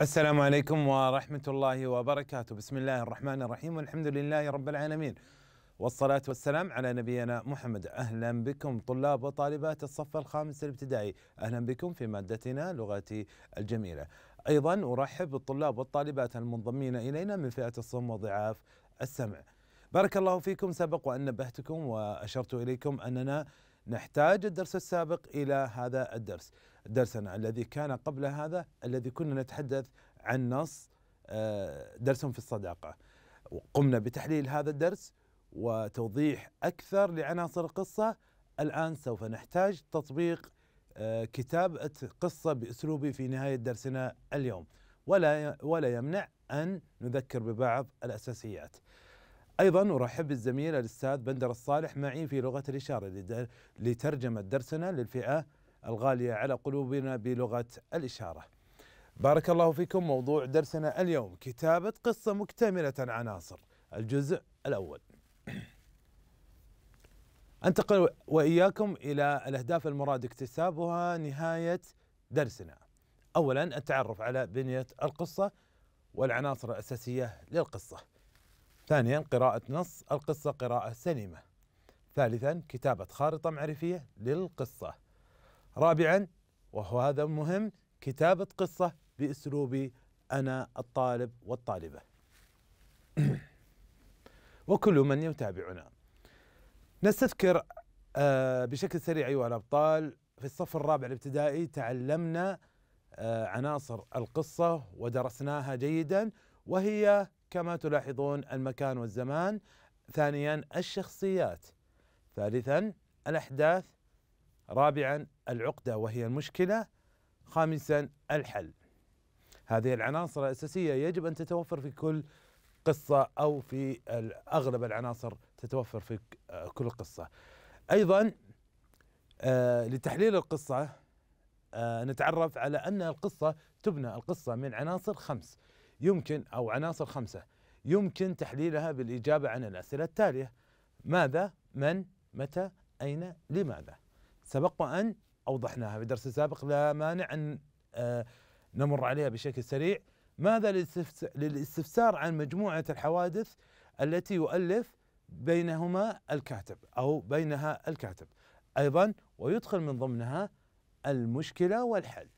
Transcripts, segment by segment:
السلام عليكم ورحمة الله وبركاته، بسم الله الرحمن الرحيم والحمد لله رب العالمين. والصلاة والسلام على نبينا محمد، أهلا بكم طلاب وطالبات الصف الخامس الابتدائي، أهلا بكم في مادتنا لغتي الجميلة. أيضا أرحب بالطلاب والطالبات المنضمين إلينا من فئة الصم وضعاف السمع. بارك الله فيكم سبق وأن نبهتكم وأشرت إليكم أننا نحتاج الدرس السابق إلى هذا الدرس. درسنا الذي كان قبل هذا الذي كنا نتحدث عن نص آه، درس في الصداقة وقمنا بتحليل هذا الدرس وتوضيح أكثر لعناصر القصة الآن سوف نحتاج تطبيق آه، كتابة قصة بأسلوبي في نهاية درسنا اليوم ولا ولا يمنع أن نذكر ببعض الأساسيات أيضا أرحب بالزميل الأستاذ بندر الصالح معي في لغة الإشارة لترجمة درسنا للفئة الغالية على قلوبنا بلغة الإشارة بارك الله فيكم موضوع درسنا اليوم كتابة قصة مكتملة عناصر الجزء الأول أنتقل وإياكم إلى الأهداف المراد اكتسابها نهاية درسنا أولا التعرف على بنية القصة والعناصر الأساسية للقصة ثانيا قراءة نص القصة قراءة سليمة ثالثا كتابة خارطة معرفية للقصة رابعا وهو هذا مهم كتابة قصة بأسلوب أنا الطالب والطالبة وكل من يتابعنا نستذكر آه، بشكل سريع أيها الأبطال في الصف الرابع الابتدائي تعلمنا آه، عناصر القصة ودرسناها جيدا وهي كما تلاحظون المكان والزمان ثانيا الشخصيات ثالثا الأحداث رابعا العقدة وهي المشكلة خامسا الحل هذه العناصر الأساسية يجب أن تتوفر في كل قصة أو في أغلب العناصر تتوفر في كل قصة أيضا آه، لتحليل القصة آه، نتعرف على أن القصة تبنى القصة من عناصر خمس يمكن أو عناصر خمسة يمكن تحليلها بالإجابة عن الأسئلة التالية ماذا من متى أين لماذا سبق وأن أوضحناها في الدرس السابق لا مانع أن آه، نمر عليها بشكل سريع ماذا للاستفسار عن مجموعة الحوادث التي يؤلف بينهما الكاتب أو بينها الكاتب أيضا ويدخل من ضمنها المشكلة والحل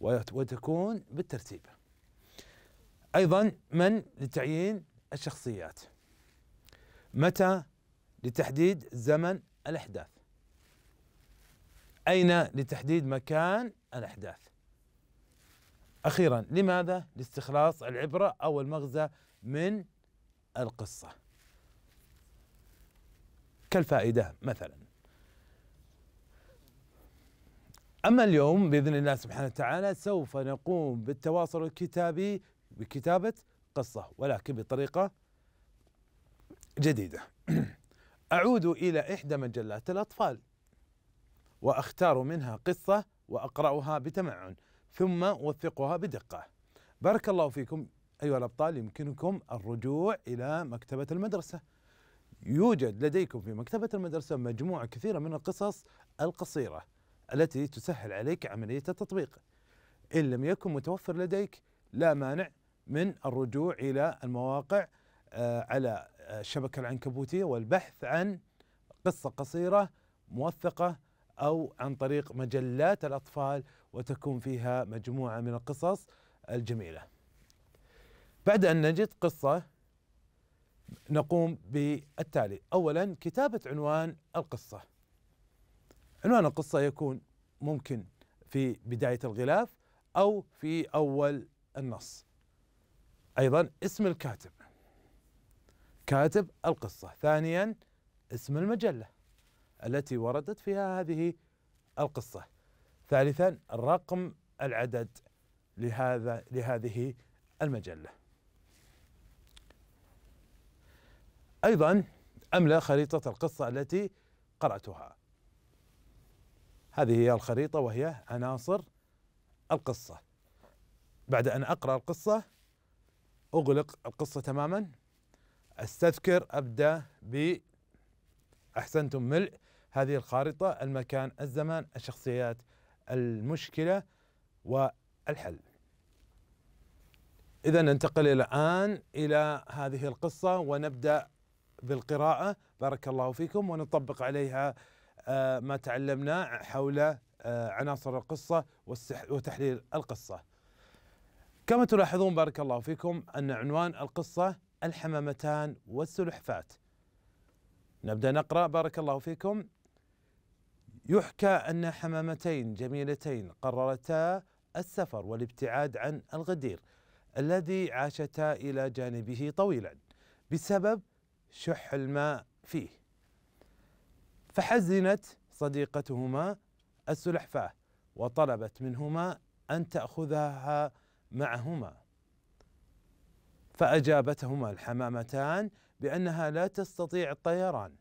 وتكون بالترتيب أيضا من لتعيين الشخصيات متى لتحديد زمن الأحداث أين لتحديد مكان الأحداث أخيرا لماذا لاستخلاص العبرة أو المغزى من القصة كالفائدة مثلا أما اليوم بإذن الله سبحانه وتعالى سوف نقوم بالتواصل الكتابي بكتابة قصة ولكن بطريقة جديدة أعود إلى إحدى مجلات الأطفال واختار منها قصه واقراها بتمعن ثم اوثقها بدقه. بارك الله فيكم ايها الابطال يمكنكم الرجوع الى مكتبه المدرسه. يوجد لديكم في مكتبه المدرسه مجموعه كثيره من القصص القصيره التي تسهل عليك عمليه التطبيق. ان لم يكن متوفر لديك لا مانع من الرجوع الى المواقع آه، على آه، الشبكه العنكبوتيه والبحث عن قصه قصيره موثقه أو عن طريق مجلات الأطفال وتكون فيها مجموعة من القصص الجميلة بعد أن نجد قصة نقوم بالتالي أولا كتابة عنوان القصة عنوان القصة يكون ممكن في بداية الغلاف أو في أول النص أيضا اسم الكاتب كاتب القصة ثانيا اسم المجلة التي وردت فيها هذه القصة ثالثا رقم العدد لهذا لهذه المجلة أيضا أملأ خريطة القصة التي قرأتها هذه هي الخريطة وهي عناصر القصة بعد أن أقرأ القصة أغلق القصة تماما أستذكر أبدأ بأحسنتم أحسنتم ملء هذه الخارطة المكان الزمان الشخصيات المشكلة والحل إذا ننتقل الآن إلى هذه القصة ونبدأ بالقراءة بارك الله فيكم ونطبق عليها آه، ما تعلمنا حول آه، عناصر القصة وتحليل القصة كما تلاحظون بارك الله فيكم أن عنوان القصة الحمامتان والسلحفات نبدأ نقرأ بارك الله فيكم يحكى أن حمامتين جميلتين قررتا السفر والابتعاد عن الغدير الذي عاشتا إلى جانبه طويلا بسبب شح الماء فيه فحزنت صديقتهما السلحفاه وطلبت منهما أن تأخذها معهما فأجابتهما الحمامتان بأنها لا تستطيع الطيران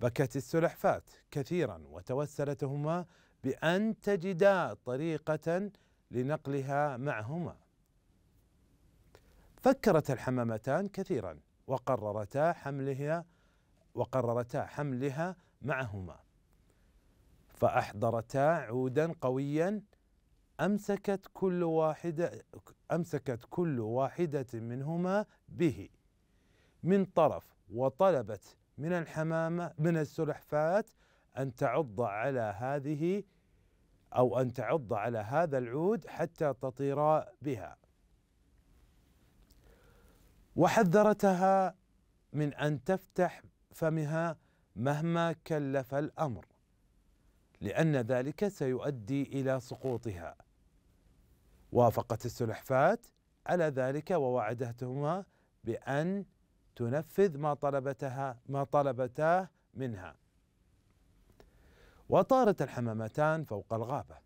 بكت السلحفاة كثيرا وتوسلتهما بأن تجدا طريقة لنقلها معهما. فكرت الحمامتان كثيرا وقررتا حملها وقررتا حملها معهما. فأحضرتا عودا قويا أمسكت كل واحدة أمسكت كل واحدة منهما به من طرف وطلبت من الحمامة من السلحفاة أن تعض على هذه أو أن تعض على هذا العود حتى تطير بها وحذرتها من أن تفتح فمها مهما كلف الأمر لأن ذلك سيؤدي إلى سقوطها وافقت السلحفاة على ذلك ووعدتهما بأن تنفذ ما طلبتها ما طلبتاه منها وطارت الحمامتان فوق الغابة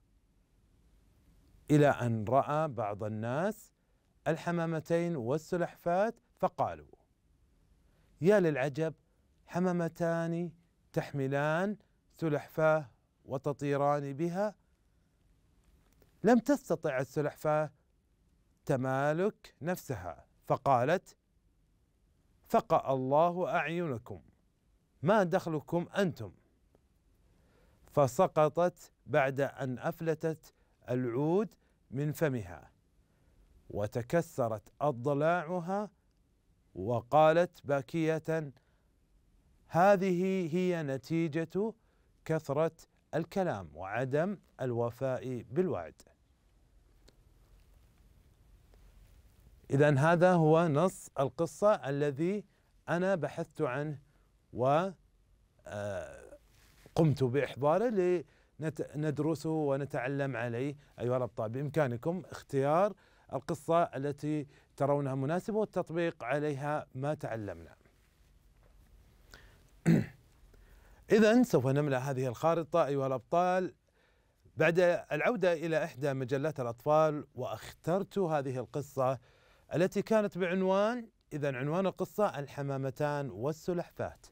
إلى أن رأى بعض الناس الحمامتين والسلحفاة فقالوا يا للعجب حمامتان تحملان سلحفاة وتطيران بها لم تستطع السلحفاة تمالك نفسها فقالت فقأ الله أعينكم ما دخلكم أنتم فسقطت بعد أن أفلتت العود من فمها وتكسرت أضلاعها وقالت باكية هذه هي نتيجة كثرة الكلام وعدم الوفاء بالوعد إذا هذا هو نص القصة الذي أنا بحثت عنه و آه، قمت بإحضاره لندرسه ونتعلم عليه أيها الأبطال بإمكانكم اختيار القصة التي ترونها مناسبة والتطبيق عليها ما تعلمنا إذا سوف نملأ هذه الخارطة أيها الأبطال بعد العودة إلى إحدى مجلات الأطفال واخترت هذه القصة التي كانت بعنوان إذا عنوان القصة الحمامتان والسلحفات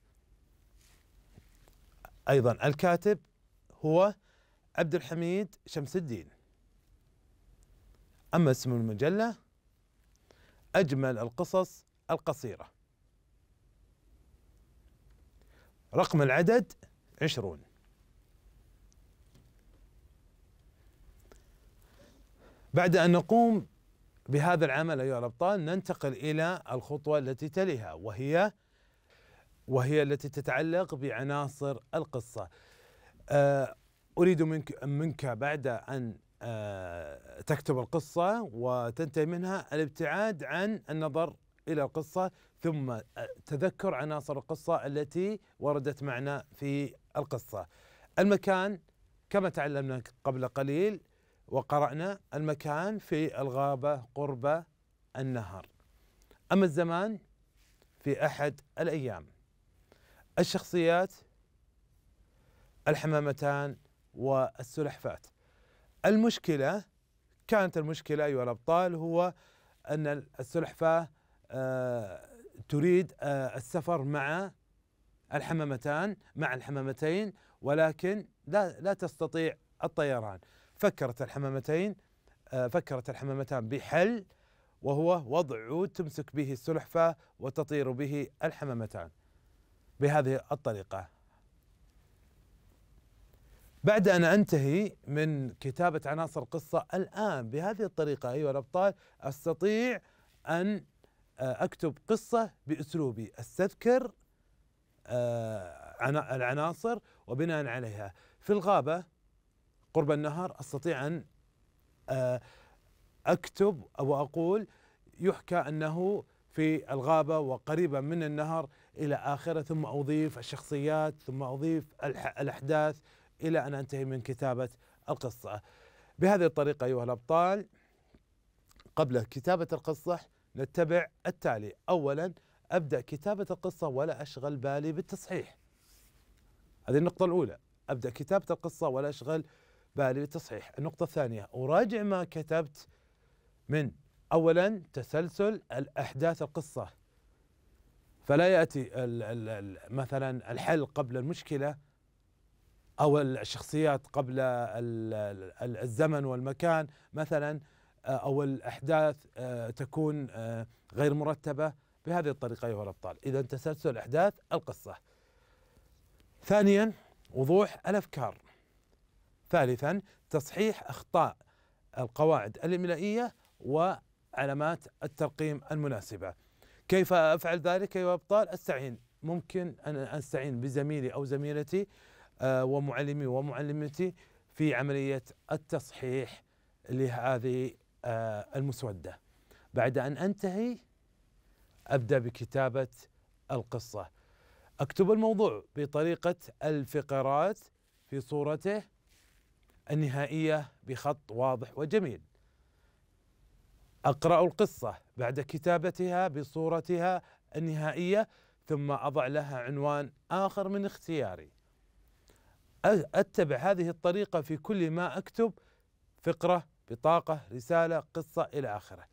أيضا الكاتب هو عبد الحميد شمس الدين أما اسم المجلة أجمل القصص القصيرة رقم العدد عشرون بعد أن نقوم بهذا العمل أيها الأبطال ننتقل إلى الخطوة التي تليها وهي وهي التي تتعلق بعناصر القصة آه، أريد منك, منك بعد أن آه، تكتب القصة وتنتهي منها الابتعاد عن النظر إلى القصة ثم آه، تذكر عناصر القصة التي وردت معنا في القصة المكان كما تعلمنا قبل قليل وقرأنا المكان في الغابة قرب النهر أما الزمان في أحد الأيام الشخصيات الحمامتان والسلحفات المشكلة كانت المشكلة أيها الأبطال هو أن السلحفاة آه، تريد آه، السفر مع الحمامتان مع الحمامتين ولكن لا لا تستطيع الطيران فكرت الحمامتين آه، فكرت الحمامتان بحل وهو وضع عود تمسك به السلحفاة وتطير به الحمامتان بهذه الطريقة بعد أن أنتهي من كتابة عناصر القصة الآن بهذه الطريقة أيها الأبطال أستطيع أن آه، أكتب قصة بأسلوبي أستذكر آه، العناصر وبناء عليها في الغابة قرب النهار استطيع ان آه، اكتب او اقول يحكى انه في الغابه وقريبا من النهر الى اخره ثم اضيف الشخصيات ثم اضيف الاحداث الى ان انتهي من كتابه القصه. بهذه الطريقه ايها الابطال قبل كتابه القصه نتبع التالي، اولا ابدا كتابه القصه ولا اشغل بالي بالتصحيح. هذه النقطه الاولى، ابدا كتابه القصه ولا اشغل بالي للتصحيح النقطة الثانية أراجع ما كتبت من أولا تسلسل الأحداث القصة فلا يأتي الـ الـ الـ مثلا الحل قبل المشكلة أو الشخصيات قبل الزمن والمكان مثلا آه، أو الأحداث آه، تكون آه، غير مرتبة بهذه الطريقة أيها الأبطال إذا تسلسل أحداث القصة ثانيا وضوح الأفكار ثالثا تصحيح أخطاء القواعد الإملائية وعلامات الترقيم المناسبة كيف أفعل ذلك ايها أبطال أستعين ممكن أن أستعين بزميلي أو زميلتي آه، ومعلمي ومعلمتي في عملية التصحيح لهذه آه، المسودة بعد أن أنتهي أبدأ بكتابة القصة أكتب الموضوع بطريقة الفقرات في صورته النهائية بخط واضح وجميل أقرأ القصة بعد كتابتها بصورتها النهائية ثم أضع لها عنوان آخر من اختياري أتبع هذه الطريقة في كل ما أكتب فقرة بطاقة رسالة قصة إلى آخره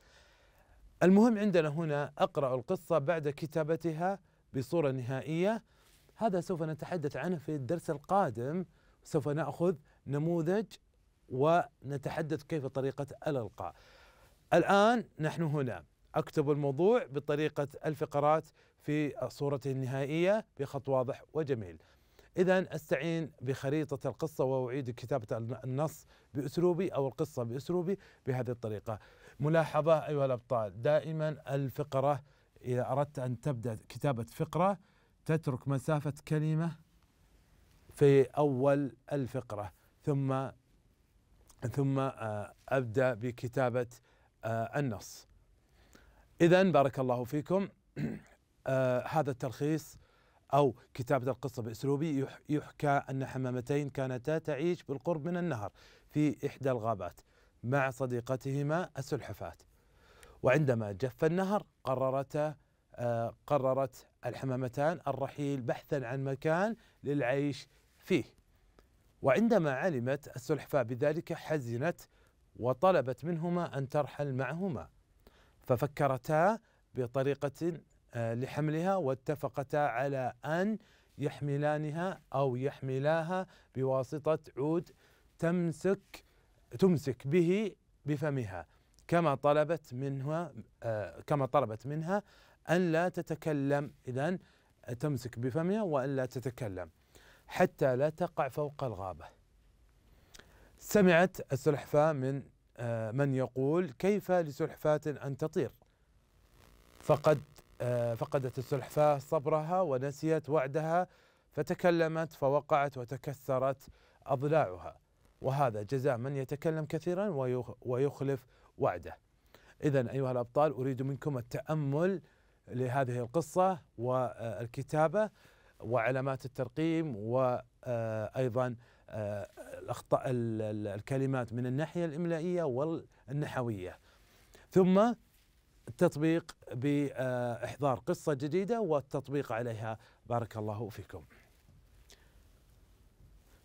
المهم عندنا هنا أقرأ القصة بعد كتابتها بصورة نهائية هذا سوف نتحدث عنه في الدرس القادم سوف نأخذ نموذج ونتحدث كيف طريقة الألقاء الآن نحن هنا أكتب الموضوع بطريقة الفقرات في صورته النهائية بخط واضح وجميل إذا أستعين بخريطة القصة وأعيد كتابة النص بأسلوبي أو القصة بأسلوبي بهذه الطريقة ملاحظة أيها الأبطال دائما الفقرة إذا أردت أن تبدأ كتابة فقرة تترك مسافة كلمة في أول الفقرة ثم ثم آه، ابدا بكتابه آه، النص. اذا بارك الله فيكم آه، هذا التلخيص او كتابه القصه باسلوبي يحكى ان حمامتين كانتا تعيش بالقرب من النهر في احدى الغابات مع صديقتهما السلحفاه. وعندما جف النهر قررتا قررت الحمامتان الرحيل بحثا عن مكان للعيش فيه وعندما علمت السلحفاة بذلك حزنت وطلبت منهما أن ترحل معهما ففكرتا بطريقة آه، لحملها واتفقتا على أن يحملانها أو يحملاها بواسطة عود تمسك تمسك به بفمها كما طلبت منها آه، كما طلبت منها أن لا تتكلم إذا تمسك بفمها وأن لا تتكلم حتى لا تقع فوق الغابة سمعت السلحفاة من آه، من يقول كيف لسلحفاة أن تطير فقد آه، فقدت السلحفاة صبرها ونسيت وعدها فتكلمت فوقعت وتكسرت أضلاعها وهذا جزاء من يتكلم كثيرا ويخلف وعده إذا أيها الأبطال أريد منكم التأمل لهذه القصة والكتابة وعلامات الترقيم وايضا آه، آه، الاخطاء الكلمات من الناحيه الاملائيه والنحويه ثم التطبيق باحضار آه، قصه جديده والتطبيق عليها بارك الله فيكم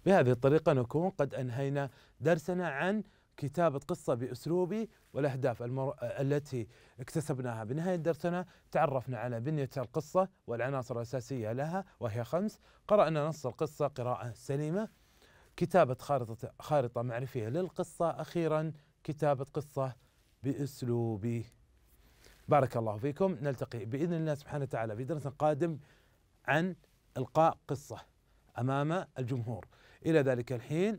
بهذه الطريقه نكون قد انهينا درسنا عن كتابة قصة بأسلوبي والأهداف المر... التي اكتسبناها بنهاية درسنا تعرفنا على بنية القصة والعناصر الأساسية لها وهي خمس قرأنا نص القصة قراءة سليمة كتابة خارطة, خارطة معرفية للقصة أخيرا كتابة قصة بأسلوبي بارك الله فيكم نلتقي بإذن الله سبحانه وتعالى في درس قادم عن إلقاء قصة أمام الجمهور إلى ذلك الحين